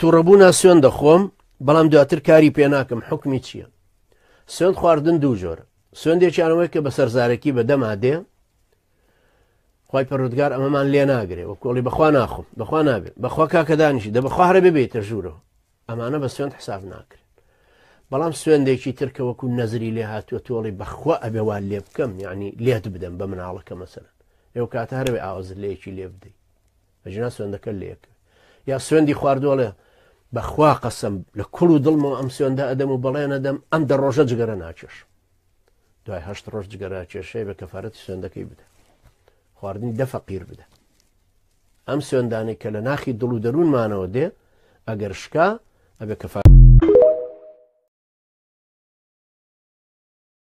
تووڕەبوونا سوێن دەخۆم بەڵام دواتر کاری پێناکەم حکمی چییە سوێن خواردن دوو جۆر سوێندێکیانەوەی کە بە سەرزارەکی بەدەما دێ خی پەرودگار ئەمەمان لێ ناگرێ و کۆڵی بەخوا ناخم بەخوا نابێت بەخوا کاکەدانشی دە بەخوا هەرە ببێتە ژوورەوە ئەمانە بە سوێن حساب ناکرێت بەڵام سوێندێکی ترکەوەکو نەزری لێ هاتووە تۆڵی بەخوا ئەبێوان لێ بکەم یعنی لێت بدەم بە مناڵەکە مەسەر ئێوە کاتە هەرەوێ ئاوزر لەیەکی لێ بدەیت بەژنا سوێندەکە لێکە یا سوێندی خواردۆڵێ بەخوا قەسم لە کوڵ و دڵمەوە ئەم سوێندا ئەدەم و بەڵێنە دەم ئەم دە ڕۆژە جگەرە ناچێش دوای هەشت ڕۆژ جگەرا کێشەی بە کەفاەتی سوێندەکەی بدە خواردنی دەفەقیر بدە ئەم سوێندانی کە لە ناخی دڵ و دەروونمانەوە دێ ئەگەر شکا ئەبێ کەفاەت